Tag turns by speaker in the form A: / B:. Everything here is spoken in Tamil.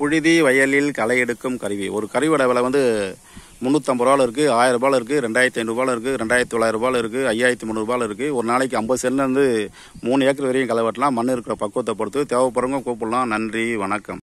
A: புழுதி வயலில் களை எடுக்கும் கருவி ஒரு கருவியோட விலை வந்து முந்நூற்றம்பது ரூபாவில் இருக்குது ஆயிரம் ரூபாயில் இருக்குது ரெண்டாயிரத்தி ஐநூறுபாவில் இருக்குது ரெண்டாயிரத்தி தொள்ளாயிரம் ரூபாயில் இருக்குது ஐயாயிரத்தி முந்நூறுபாவில் இருக்குது ஒரு நாளைக்கு ஐம்பது சென்ட்லேருந்து மூணு ஏக்கர் வரையும் களை வெட்டலாம் மண் இருக்கிற பக்குவத்தை பொறுத்து தேவைப்படுறவங்க கூப்பிடலாம் நன்றி வணக்கம்